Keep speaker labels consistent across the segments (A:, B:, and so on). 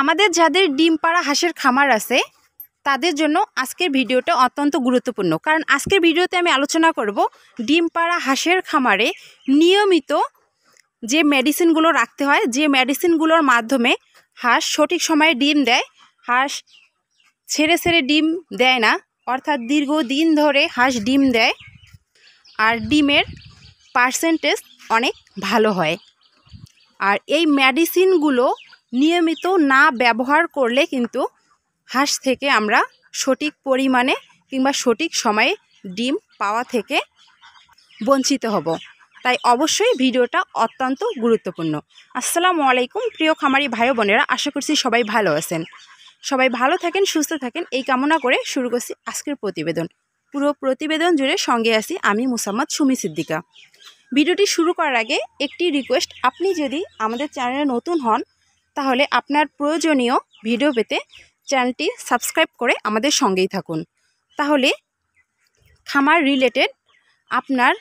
A: আমাদের যাদের ডিম পাড়া হাঁসের খামার আছে তাদের জন্য আজকের ভিডিওটা অত্যন্ত গুরুত্বপূর্ণ কারণ আজকের ভিডিওতে আমি আলোচনা করব ডিম পাড়া হাঁসের খামারে নিয়মিত যে মেডিসিনগুলো রাখতে হয় যে মেডিসিনগুলোর মাধ্যমে হাঁস সঠিক সময়ে ডিম দেয় হাঁস ছেড়ে ছেড়ে ডিম দেয় না অর্থাৎ দীর্ঘদিন ধরে হাঁস ডিম দেয় আর ডিমের পার্সেন্টেজ অনেক ভালো হয় আর এই মেডিসিনগুলো নিয়মিত না ব্যবহার করলে কিন্তু হাঁস থেকে আমরা সঠিক পরিমাণে কিংবা সঠিক সময়ে ডিম পাওয়া থেকে বঞ্চিত হব তাই অবশ্যই ভিডিওটা অত্যন্ত গুরুত্বপূর্ণ আসসালামু আলাইকুম প্রিয় খামারি ভাই বোনেরা আশা করছি সবাই ভালো আছেন সবাই ভালো থাকেন সুস্থ থাকেন এই কামনা করে শুরু করছি আজকের প্রতিবেদন পুরো প্রতিবেদন জুড়ে সঙ্গে আছি আমি মুসাম্মদ সুমি সিদ্দিকা ভিডিওটি শুরু করার আগে একটি রিকোয়েস্ট আপনি যদি আমাদের চ্যানেলে নতুন হন তাহলে আপনার প্রয়োজনীয় ভিডিও পেতে চ্যানেলটি সাবস্ক্রাইব করে আমাদের সঙ্গেই থাকুন তাহলে খামার রিলেটেড আপনার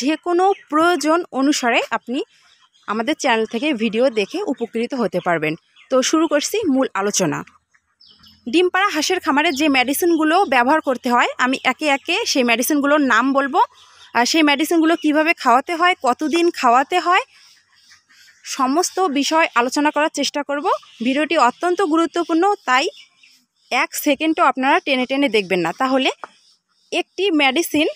A: যে কোনো প্রয়োজন অনুসারে আপনি আমাদের চ্যানেল থেকে ভিডিও দেখে উপকৃত হতে পারবেন তো শুরু করছি মূল আলোচনা ডিম পাড়া হাঁসের খামারে যে মেডিসিনগুলো ব্যবহার করতে হয় আমি একে একে সেই মেডিসিনগুলোর নাম বলবো আর সেই মেডিসিনগুলো কিভাবে খাওয়াতে হয় কতদিন খাওয়াতে হয় সমস্ত বিষয় আলোচনা করার চেষ্টা করব ভিডিওটি অত্যন্ত গুরুত্বপূর্ণ তাই এক সেকেন্ডও আপনারা টেনে টেনে দেখবেন না তাহলে একটি মেডিসিন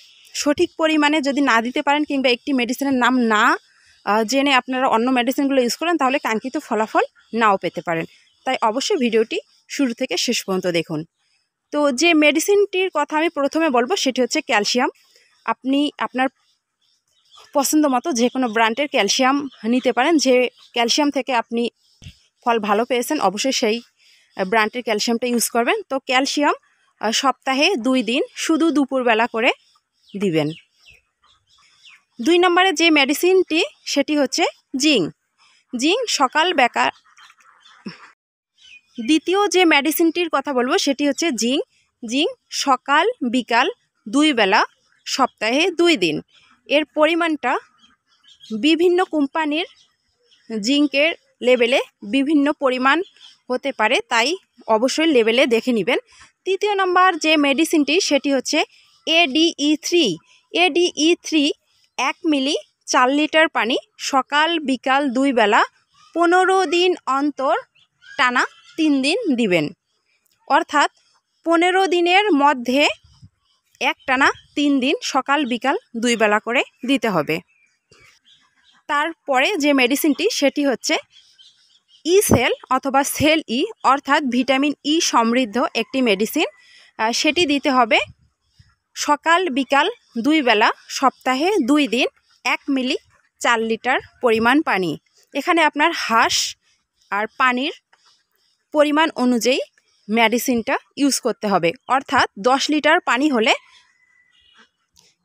A: সঠিক পরিমাণে যদি না দিতে পারেন কিংবা একটি মেডিসিনের নাম না জেনে আপনারা অন্য মেডিসিনগুলো ইউজ করেন তাহলে কাঙ্ক্ষিত ফলাফল নাও পেতে পারেন তাই অবশ্যই ভিডিওটি শুরু থেকে শেষ পর্যন্ত দেখুন তো যে মেডিসিনটির কথা আমি প্রথমে বলবো সেটি হচ্ছে ক্যালসিয়াম আপনি আপনার পছন্দ মতো যে কোনো ব্র্যান্ডের ক্যালসিয়াম নিতে পারেন যে ক্যালসিয়াম থেকে আপনি ফল ভালো পেয়েছেন অবশ্যই সেই ব্র্যান্ডের ক্যালসিয়ামটা ইউজ করবেন তো ক্যালসিয়াম সপ্তাহে দুই দিন শুধু দুপুরবেলা করে দিবেন দুই নম্বরে যে মেডিসিনটি সেটি হচ্ছে জিঙ্ক জিঙ্ক সকাল বেকা দ্বিতীয় যে মেডিসিনটির কথা বলবো সেটি হচ্ছে জিঙ্ক জিঙ্ক সকাল বিকাল দুই বেলা সপ্তাহে দুই দিন এর পরিমাণটা বিভিন্ন কোম্পানির জিঙ্কের লেভেলে বিভিন্ন পরিমাণ হতে পারে তাই অবশ্যই লেভেলে দেখে নেবেন তৃতীয় নম্বর যে মেডিসিনটি সেটি হচ্ছে এডিই থ্রি এডিই থ্রি এক মিলি চার লিটার পানি সকাল বিকাল দুই বেলা পনেরো দিন অন্তর টানা তিন দিন দিবেন অর্থাৎ পনেরো দিনের মধ্যে একটানা তিন দিন সকাল বিকাল দুই বেলা করে দিতে হবে তারপরে যে মেডিসিনটি সেটি হচ্ছে ই সেল অথবা সেল ই e, অর্থাৎ ভিটামিন ই e সমৃদ্ধ একটি মেডিসিন সেটি দিতে হবে সকাল বিকাল দুই বেলা সপ্তাহে দুই দিন এক মিলি চার লিটার পরিমাণ পানি এখানে আপনার হাঁস আর পানির পরিমাণ অনুযায়ী মেডিসিনটা ইউজ করতে হবে অর্থাৎ দশ লিটার পানি হলে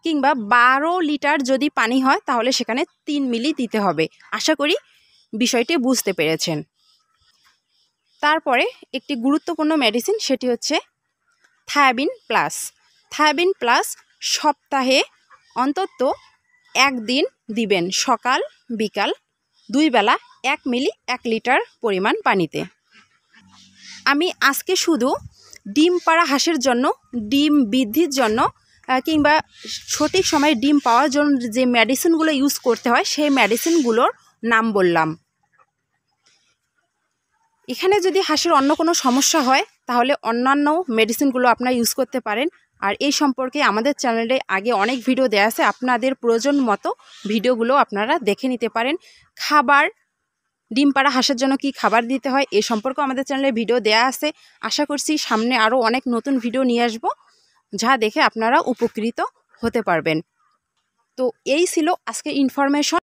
A: কিংবা বারো লিটার যদি পানি হয় তাহলে সেখানে তিন মিলি দিতে হবে আশা করি বিষয়টি বুঝতে পেরেছেন তারপরে একটি গুরুত্বপূর্ণ মেডিসিন সেটি হচ্ছে থায়াবিন প্লাস থায়াবিন প্লাস সপ্তাহে অন্তত একদিন দিবেন সকাল বিকাল দুই বেলা এক মিলি এক লিটার পরিমাণ পানিতে আমি আজকে শুধু ডিম পাড়া হাঁসের জন্য ডিম বৃদ্ধির জন্য কিংবা সঠিক সময়ে ডিম পাওয়ার জন্য যে মেডিসিনগুলো ইউজ করতে হয় সেই মেডিসিনগুলোর নাম বললাম এখানে যদি হাঁসের অন্য কোনো সমস্যা হয় তাহলে অন্যান্য মেডিসিনগুলো আপনারা ইউজ করতে পারেন আর এই সম্পর্কে আমাদের চ্যানেলে আগে অনেক ভিডিও দেওয়া আছে আপনাদের প্রয়োজন মতো ভিডিওগুলো আপনারা দেখে নিতে পারেন খাবার ডিম পাড়া হাঁসের জন্য কি খাবার দিতে হয় এ সম্পর্কে আমাদের চ্যানেলে ভিডিও দেয়া আছে আশা করছি সামনে আরও অনেক নতুন ভিডিও নিয়ে আসব যা দেখে আপনারা উপকৃত হতে পারবেন তো এই ছিল আজকে ইনফরমেশন